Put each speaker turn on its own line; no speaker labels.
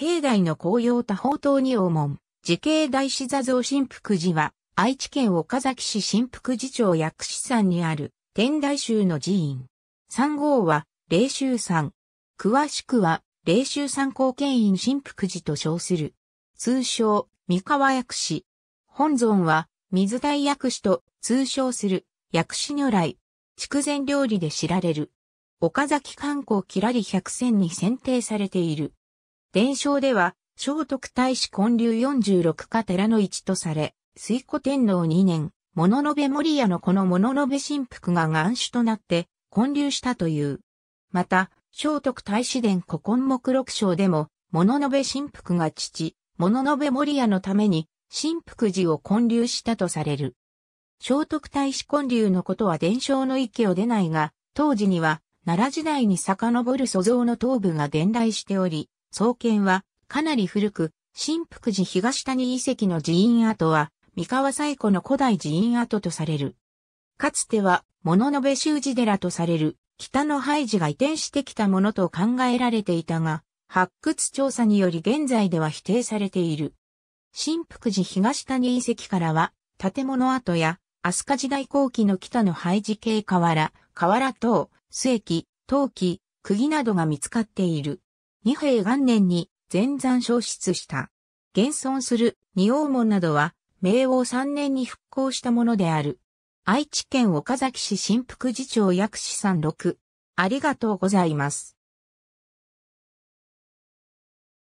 境内の紅葉多方塔に王門、慈系大師座像新福寺は、
愛知県岡崎市新福寺町薬師山にある、天台宗の寺院。三号は、霊宗山。詳しくは、霊宗山貢建院新福寺と称する。通称、三河薬師。本尊は、水大薬師と通称する、薬師如来。筑前料理で知られる。岡崎観光キラリ百選に選定されている。伝承では、聖徳太子建立46家寺の一とされ、水古天皇2年、物の部森屋のこの物の部神福が元首となって、建立したという。また、聖徳太子伝古今目録章でも、物の部神福が父、物の部森屋のために、神福寺を建立したとされる。聖徳太子建立のことは伝承の域を出ないが、当時には、奈良時代に遡る祖像の頭部が伝来しており、創建はかなり古く、新福寺東谷遺跡の寺院跡は、三河最古の古代寺院跡とされる。かつては、物部修寺寺とされる、北の廃寺が移転してきたものと考えられていたが、発掘調査により現在では否定されている。新福寺東谷遺跡からは、建物跡や、飛鳥時代後期の北の廃寺系河原、河原等、末期、陶器、釘などが見つかっている。二平元年に全山消失した。現存する二王門などは、明王三年に復興したものである。愛知県岡崎市新福寺町薬師ん
六。ありがとうございます。